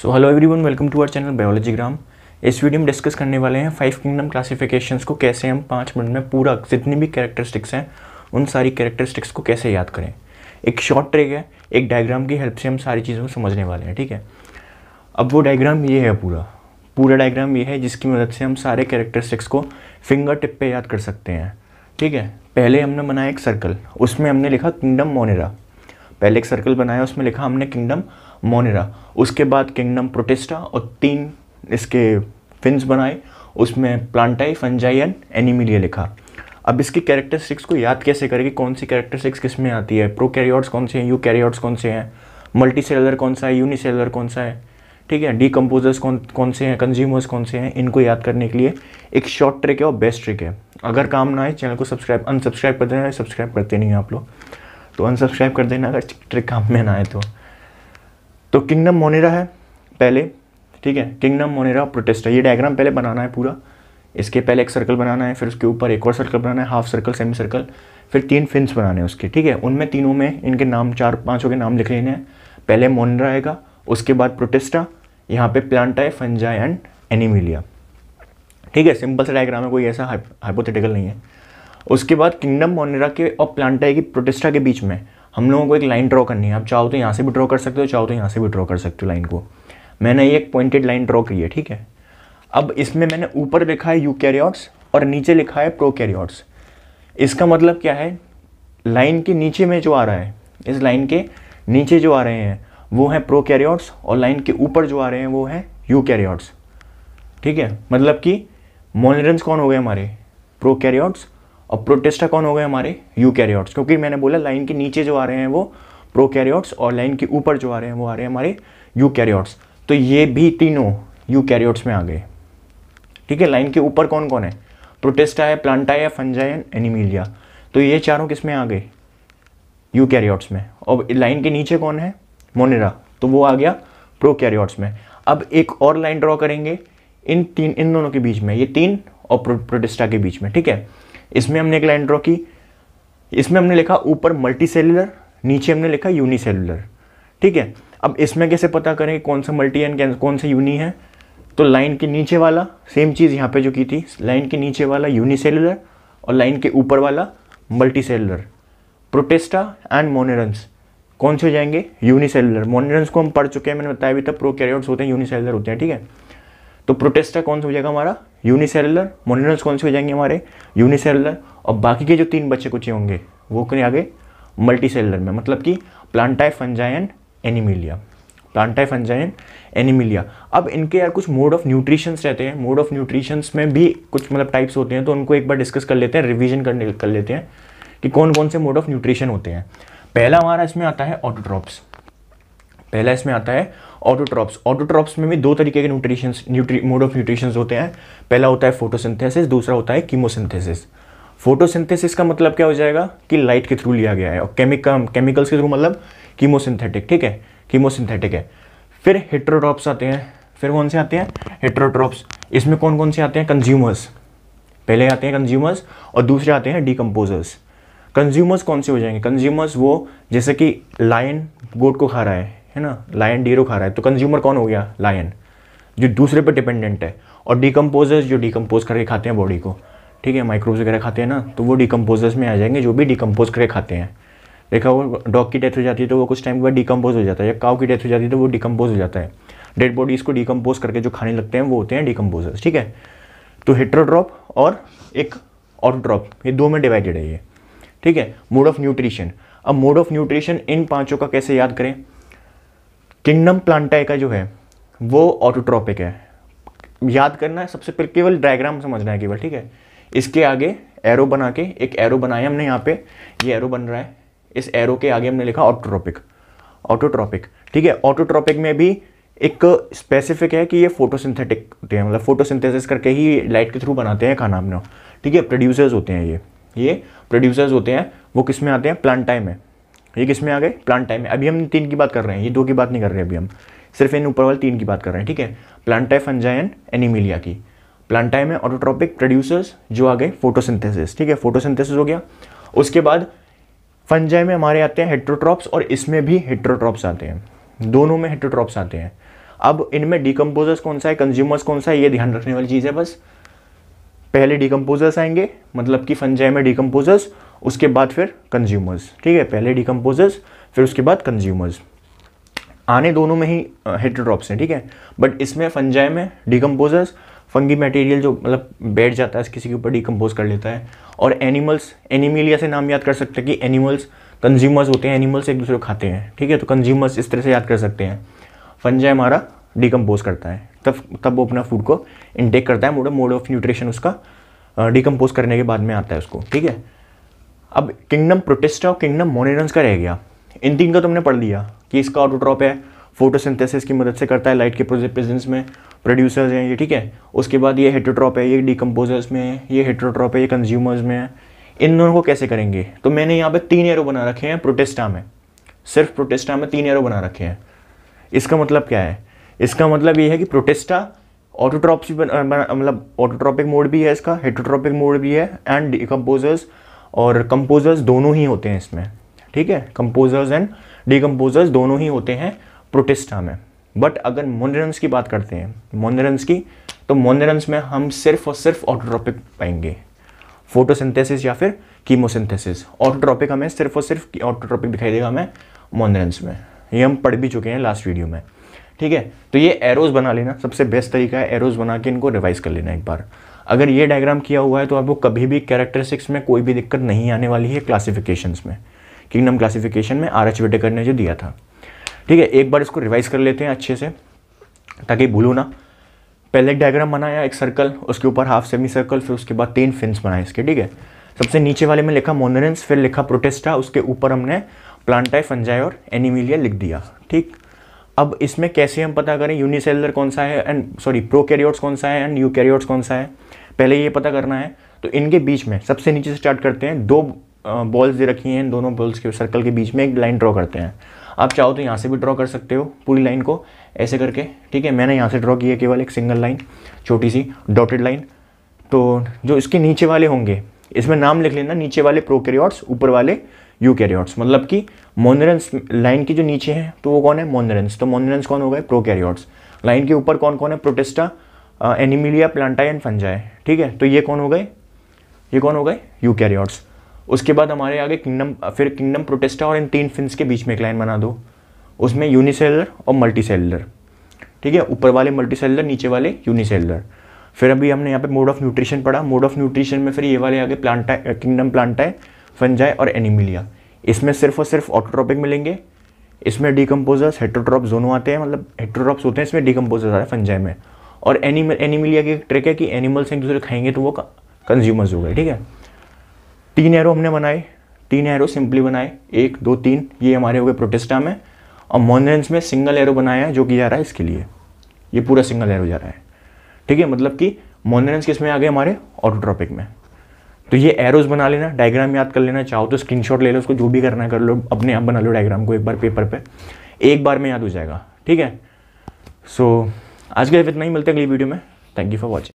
so hello everyone welcome to our channel biology gram इस video में discuss करने वाले हैं फाइव किंगडम क्लासिफिकेशंस को कैसे हम पाँच मिनट में पूरा जितनी भी कैरेक्टरिस्टिक्स हैं उन सारी कैरेक्टरिस्टिक्स को कैसे याद करें एक शॉर्ट ट्रेक है एक डायग्राम की हेल्प से हम सारी चीज़ों को समझने वाले हैं ठीक है अब वो डायग्राम ये है पूरा पूरा डायग्राम ये है जिसकी मदद से हम सारे कैरेक्टरिस्टिक्स को फिंगर टिप पर याद कर सकते हैं ठीक है पहले हमने बनाया एक सर्कल उसमें हमने लिखा किंगडम मोनेरा पहले एक सर्कल बनाया उसमें लिखा हमने किंगडम मोनेरा उसके बाद किंगडम प्रोटेस्टा और तीन इसके फिंस बनाए उसमें प्लांटाई फंजाइन एनिमिलिया लिखा अब इसकी कैरेक्टरिस्टिक्स को याद कैसे करें कि कौन सी कैरेक्टरिस्टिक्स किस में आती है प्रो कैरियॉर्ड्स कौन से हैं यू कैरियॉर्ड्स कौन से हैं मल्टी सेलर कौन सा है सेलर कौन सा है ठीक है डीकम्पोजर्स कौन कौन से हैं कंज्यूमर्स कौन से हैं इनको याद करने के लिए एक शॉर्ट ट्रिक है और बेस्ट ट्रिक है अगर काम ना आए चैनल को सब्सक्राइब अनसब्सक्राइब कर देना सब्सक्राइब करते नहीं आप लोग तो अनसब्सक्राइब कर देना अगर ट्रिक काम में ना आए तो तो किंगडम मोनेरा है पहले ठीक है किंगडम मोनेरा प्रोटेस्टा ये डायग्राम पहले बनाना है पूरा इसके पहले एक सर्कल बनाना है फिर उसके ऊपर एक और सर्कल बनाना है हाफ सर्कल सेमी सर्कल फिर तीन फिन्स बनाने हैं उसके ठीक है उनमें तीनों में इनके नाम चार पाँचों के नाम लिख लेने हैं पहले मोनरा आएगा उसके बाद प्रोटेस्टा यहाँ पे प्लांटा है फंजाई एंड एनिमिलिया ठीक है सिंपल सा डायग्राम है कोई ऐसा हाइपोथेटिकल नहीं है उसके बाद किंगडम मोनेरा के और प्लांटा की प्रोटेस्टा के बीच में हम लोगों को एक लाइन ड्रॉ करनी है आप चाहो तो यहाँ से भी ड्रॉ कर सकते हो चाहो तो यहाँ से भी ड्रॉ कर सकते हो लाइन को मैंने ये एक पॉइंटेड लाइन ड्रॉ की है ठीक है अब इसमें मैंने ऊपर लिखा है यू और नीचे लिखा है प्रो इसका मतलब क्या है लाइन के नीचे में जो आ रहा है इस लाइन के नीचे जो आ रहे हैं वो हैं प्रो और लाइन के ऊपर जो आ रहे हैं वो हैं यू ठीक है मतलब कि मोनरेंस कौन हो गए हमारे प्रो अब प्रोटेस्टा कौन हो गए हमारे यू कैरियॉर्ट्स क्योंकि मैंने बोला लाइन के नीचे जो आ रहे हैं वो प्रो कैरियॉर्ट्स और लाइन के ऊपर जो आ रहे हैं वो आ रहे हैं हमारे कैरियॉर्ट्स तो ये भी तीनों कैरियॉर्ट्स में आ गए ठीक है लाइन के ऊपर कौन कौन है प्रोटेस्टा है प्लांटा है फंजाई एनिमिलिया तो ये चारों किस में आ गए यू कैरियॉर्ट्स में और लाइन के नीचे कौन है मोनेरा तो वो आ गया प्रो कैरियॉर्ट्स में अब एक और लाइन ड्रॉ करेंगे इन तीन इन दोनों के बीच में ये तीन और प्रोटेस्टा के बीच में ठीक है इसमें हमने एक लाइन ड्रॉ की इसमें हमने लिखा ऊपर मल्टी सेलुलर नीचे हमने लिखा यूनिसेलुलर ठीक है अब इसमें कैसे पता करें कौन सा मल्टी एंड कौन सा यूनी है तो लाइन के नीचे वाला सेम चीज़ यहाँ पे जो की थी लाइन के नीचे वाला यूनिसेलुलर और लाइन के ऊपर वाला multicellular Protista and monerans कौन से हो जाएंगे यूनिसेलुलर सेलुलर को हम पढ़ चुके हैं मैंने बताया भी था प्रो होते हैं यूनिसेलुलर होते हैं ठीक है तो प्रोटेस्टा कौन सा हो जाएगा हमारा यूनिसेलुलर मोनिनल्स कौन से हो जाएंगे हमारे यूनिसेलुलर और बाकी के जो तीन बच्चे कुछ होंगे वो कहीं आगे मल्टी में मतलब कि प्लांटाई फंजाइन एनिमिलिया प्लांटाई फंजाइन एनिमिलिया अब इनके यार कुछ मोड ऑफ न्यूट्रिशंस रहते हैं मोड ऑफ न्यूट्रिशंस में भी कुछ मतलब टाइप्स होते हैं तो उनको एक बार डिस्कस कर लेते हैं रिविजन कर लेते हैं कि कौन कौन से मोड ऑफ न्यूट्रिशन होते हैं पहला हमारा इसमें आता है ऑटोड्रॉप्स पहला इसमें आता है ऑटोट्रॉप्स ऑटोट्रॉप्स में भी दो तरीके के nutritions nutri mode of nutrition होते हैं पहला होता है फोटोसिंथेसिस दूसरा होता है कीमोसिंथेसिस फोटोसिंथेसिस का मतलब क्या हो जाएगा कि लाइट के थ्रू लिया गया है और केमिकम केमिकल्स के थ्रू मतलब कीमोसिंथेटिक ठीक है कीमोसिंथेटिक है फिर हेट्रोट्रॉप्स आते हैं फिर कौन से आते हैं हेट्रोट्रॉप्स इसमें कौन कौन से आते हैं कंज्यूमर्स पहले आते हैं कंज्यूमर्स और दूसरे आते हैं डिकम्पोजर्स कंज्यूमर्स कौन से हो जाएंगे कंज्यूमर्स वो जैसे कि लाइन गोट को खा रहा है है ना लायन डीरो खा रहा है तो कंज्यूमर कौन हो गया लायन जो दूसरे पर डिपेंडेंट है और डिकम्पोजर्स जो डिकम्पोज करके खाते हैं बॉडी को ठीक है माइक्रोब्स वगैरह खाते हैं ना तो वो डिकम्पोजर्स में आ जाएंगे जो भी डिकम्पोज करके खाते हैं देखा वो डॉग की डेथ हो जाती है तो वो कुछ टाइम के बाद डिकम्पोज हो जाता है या काव की डेथ हो जाती है तो वो डिकम्पोज हो जाता है डेड बॉडीज़ को डिकम्पोज करके जो खाने लगते हैं वो होते हैं डिकम्पोजर्स ठीक है तो हेट्रोड्रॉप और एक ऑटोड्रॉप ये दो में डिवाइडेड है ये ठीक है मोड ऑफ न्यूट्रिशन अब मोड ऑफ न्यूट्रिशन इन पाँचों का कैसे याद करें किंगडम प्लांटाई का जो है वो ऑटोट्रॉपिक है याद करना है सबसे पहले केवल डायग्राम समझना है केवल ठीक है इसके आगे एरो बना के एक एरो बनाया हमने यहाँ पे ये एरो बन रहा है इस एरो के आगे हमने लिखा ऑटोट्रॉपिक ऑटोट्रॉपिक ठीक है ऑटोट्रॉपिक में भी एक स्पेसिफिक है कि ये फोटोसिंथेटिक होते हैं मतलब फोटोसिंथेसिस करके ही लाइट के थ्रू बनाते हैं खाना अपना ठीक है प्रोड्यूसर्स होते हैं ये ये प्रोड्यूसर्स होते हैं वो किस में आते हैं प्लांटाई में ये किस में आ गए प्लांट टाइप में अभी हम तीन की बात कर रहे हैं ये दो की बात नहीं कर रहे अभी हम सिर्फ इन ऊपर वाले तीन की बात कर रहे हैं ठीक है प्लांटाई फंजाई एंड एनिमिलिया की प्लांटाई में ऑटोट्रॉपिक प्रोड्यूसर्स जो आ गए फोटोसिंथेसिस ठीक है फोटोसिंथेसिस हो गया उसके बाद फंजाई में हमारे आते हैं हेट्रोट्रॉप्स और इसमें भी हेट्रोट्रॉप्स आते हैं दोनों में हेट्रोट्रॉप्स आते हैं अब इनमें डिकम्पोजर्स कौन सा है कंज्यूमर्स कौन सा है ये ध्यान रखने वाली चीज़ है बस पहले डिकम्पोजर्स आएंगे मतलब कि फंजाई में डिकम्पोजर्स उसके बाद फिर कंज्यूमर्स ठीक है पहले डिकम्पोजर्स फिर उसके बाद कंज्यूमर्स आने दोनों में ही हेट्रोड्रॉप्स हैं ठीक है बट इसमें फंजाई में डिकम्पोजर्स फंगी मटेरियल जो मतलब बैठ जाता है किसी के ऊपर डिकम्पोज कर लेता है और एनिमल्स एनिमिलिया से नाम याद कर सकते हैं कि एनिमल्स कंज्यूमर्स होते हैं एनिमल्स एक दूसरे को खाते हैं ठीक है तो कंज्यूमर्स इस तरह से याद कर सकते हैं फंजाई हमारा डिकम्पोज करता है तब तब वो अपना फूड को इंटेक करता है मोड मोड ऑफ न्यूट्रिशन उसका डिकम्पोज करने के बाद में आता है उसको ठीक है अब किंगडम प्रोटेस्टा और किंगडम मोनेरन्स का रह गया इन तीन का तुमने पढ़ लिया कि इसका ऑटोट्रॉप है फोटोसिंथेसिस की मदद से करता है लाइट के प्रेजेंस में प्रोड्यूसर्स हैं ये ठीक है उसके बाद ये हेटोट्रॉप है ये डिकम्पोजर्स में है ये हेट्रोट्रॉप है ये कंज्यूमर्स में है इन दोनों को कैसे करेंगे तो मैंने यहाँ पे तीन एरो बना रखे हैं प्रोटेस्टा में सिर्फ प्रोटेस्टा में तीन एरो बना रखे हैं इसका मतलब क्या है इसका मतलब ये है कि प्रोटेस्टा ऑटोट्रॉप मतलब ऑटोट्रॉपिक मोड भी है इसका हेटोट्रॉपिक मोड भी है एंड डिकम्पोजर्स और कंपोजर्स दोनों ही होते हैं इसमें ठीक है कंपोजर्स एंड डिकम्पोजर्स दोनों ही होते हैं प्रोटेस्टा में बट अगर मोनरन्स की बात करते हैं मोनरन्स की तो मोनरन्स में हम सिर्फ और सिर्फ ऑटोट्रॉपिक पाएंगे फोटोसिंथेसिस या फिर कीमोसिंथेसिस ऑटोट्रॉपिक हमें सिर्फ और सिर्फ ऑटोट्रॉपिक दिखाई देगा हमें मोनरन्स में ये हम पढ़ भी चुके हैं लास्ट वीडियो में ठीक है तो ये एरोज बना लेना सबसे बेस्ट तरीका है एरोज बना के इनको रिवाइज कर लेना एक बार अगर ये डायग्राम किया हुआ है तो आपको कभी भी कैरेक्टरिस्टिक्स में कोई भी दिक्कत नहीं आने वाली है क्लासिफिकेशंस में किंगडम क्लासिफिकेशन में आर एच वेटेकर ने जो दिया था ठीक है एक बार इसको रिवाइज कर लेते हैं अच्छे से ताकि भूलो ना पहले एक डायग्राम बनाया एक सर्कल उसके ऊपर हाफ सेमी सर्कल फिर उसके बाद तीन फिन्स बनाए इसके ठीक है सबसे नीचे वाले में लिखा मोनरेंस फिर लिखा प्रोटेस्टा उसके ऊपर हमने प्लांटाई फंजाई और एनिमिलिया लिख दिया ठीक अब इसमें कैसे हम पता करें यूनिसेलर कौन सा है एंड सॉरी प्रोकैरियोट्स कौन सा है एंड यूकैरियोट्स कौन सा है पहले ये पता करना है तो इनके बीच में सबसे नीचे से स्टार्ट करते हैं दो बॉल्स दे रखी हैं इन दोनों बॉल्स के सर्कल के बीच में एक लाइन ड्रॉ करते हैं आप चाहो तो यहाँ से भी ड्रॉ कर सकते हो पूरी लाइन को ऐसे करके ठीक है मैंने यहाँ से ड्रॉ किया केवल एक सिंगल लाइन छोटी सी डॉटेड लाइन तो जो इसके नीचे वाले होंगे इसमें नाम लिख लेना नीचे वाले प्रोकैरियोट्स ऊपर वाले यूकैरियोट्स मतलब कि मोनरेंस लाइन की जो नीचे है तो वो कौन है मोनरेंस तो मोनरेंस कौन हो गए प्रोकैरियोट्स लाइन के ऊपर कौन कौन है Protista Animalia Plantae and Fungi ठीक है तो ये कौन हो गए ये कौन हो गए यूकैरियोट्स उसके बाद हमारे आगे किंगडम फिर किंगडम प्रोटेस्टा और इन तीन फिंस के बीच में एक लाइन बना दो उसमें यूनिसेलर और मल्टीसेलर ठीक है ऊपर वाले मल्टीसेलर नीचे वाले यूनिसेलर फिर अभी हमने यहाँ पे मोड ऑफ न्यूट्रिशन पढ़ा मोड ऑफ न्यूट्रिशन में फिर ये वाले आगे प्लांटा किंगडम प्लांटा है फंजाई और एनिमिलिया इसमें सिर्फ और सिर्फ ऑटोट्रॉपिक मिलेंगे इसमें डिकम्पोजर्स हेट्रोट्रॉप जोनो आते हैं मतलब हेट्रोट्रॉप्स होते हैं इसमें डिकम्पोजर्स आते हैं फंजाई में और एनिमल एनिमिलिया की ट्रिक है कि एनिमल्स एक दूसरे खाएंगे तो वो कंज्यूमर्स हो गए ठीक है तीन एरो हमने बनाए तीन एरो सिंपली बनाए एक दो तीन ये हमारे हो गए प्रोटेस्टा में और मोनरेंस में सिंगल एरो बनाया है जो कि जा रहा है इसके लिए ये पूरा सिंगल एरो जा रहा है ठीक है मतलब कि मोनरेंस किस में आ गए हमारे ऑटोट्रॉपिक में तो ये एरोज बना लेना डायग्राम याद कर लेना चाहो तो स्क्रीनशॉट ले लो उसको जो भी करना कर लो अपने आप बना लो डायग्राम को एक बार पेपर पे एक बार में याद हो जाएगा ठीक है सो so, आज के इतना ही मिलते हैं अगली वीडियो में थैंक यू फॉर वॉचिंग